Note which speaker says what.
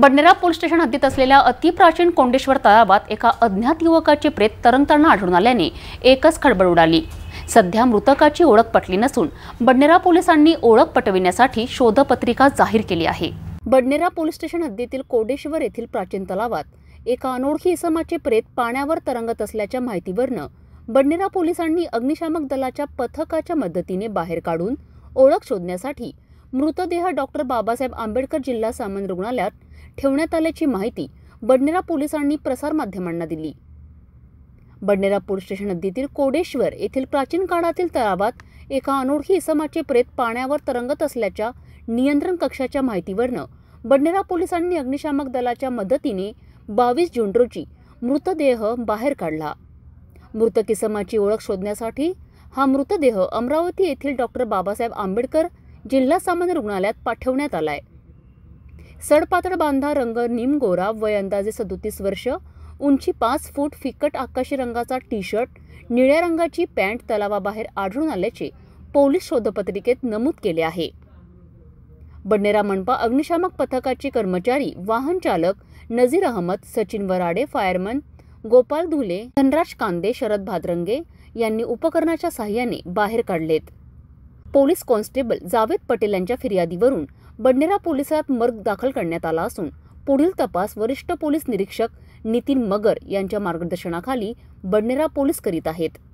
Speaker 1: Badnera police station हद्दीत असलेल्या अतिप्राचीन कोंडेश्वर तलावात एका अज्ञात युवकाचे प्रेत तरंगताना आढळून आल्याने एकच खळबळ उडाली सध्या मृतकाची ओळख पटली नसून बडनेरा पोलिसांनी ओळख पटविण्यासाठी शोधपत्रिका जाहीर केली आहे बडनेरा पोलीस स्टेशन हद्दीतील कोडेश्वर येथील प्राचीन तलावात एका अनोळखी इसमाचे प्रेत पाण्यावर तरंगत असल्याच्या माहितीवरनं बडनेरा पोलिसांनी अग्निशामक दलाच्या पथकाच्या मदतीने बाहेर काढून ओळख शोधण्यासाठी मृतदेह डॉक्टर बाबासाहेब आंबेडकर जिल्हा सामान्य रुग्णालयात ठेवण्यात आल्याची माहिती बडनेरा पोलिसांनी प्रसारमाध्यमांना दिली बडनेरा पोलीस स्टेशन हद्दीतील कोडेश्वर येथील प्राचीन काळातील तळावात एका अनोळखी इसमाचे प्रेत पाण्यावर तरंगत असल्याच्या नियंत्रण कक्षाच्या माहितीवरनं बडनेरा पोलिसांनी अग्निशामक दलाच्या मदतीने बावीस जून रोजी मृतदेह बाहेर काढला मृत किसमाची ओळख शोधण्यासाठी हा मृतदेह अमरावती येथील डॉक्टर बाबासाहेब आंबेडकर जिल्हा सामान्य रुग्णालयात पाठवण्यात आलाय सडपातळ बांधा रंग निमगोरा वय अंदाजे सदोतीस वर्ष उंची पाच फूट फिकट आकाशी रंगाचा टी शर्ट निळ्या रंगाची पॅन्ट तलावाबाहेर आढळून आल्याचे पोलीस शोधपत्रिकेत नमूद केले आहे बडनेरा मनपा अग्निशामक पथकाचे कर्मचारी वाहन चालक नझीर अहमद सचिन वराडे फायरमन गोपाल धुले धनराज कांदे शरद भादरंगे यांनी उपकरणाच्या सहाय्याने बाहेर काढलेत पोलीस कॉन्स्टेबल जावेद पटेल यांच्या फिर्यादीवरून बडनेरा पोलिसात मर्ग दाखल करण्यात आला असून पुढील तपास वरिष्ठ पोलीस निरीक्षक नितीन मगर यांच्या मार्गदर्शनाखाली बडनेरा पोलीस करीत आहेत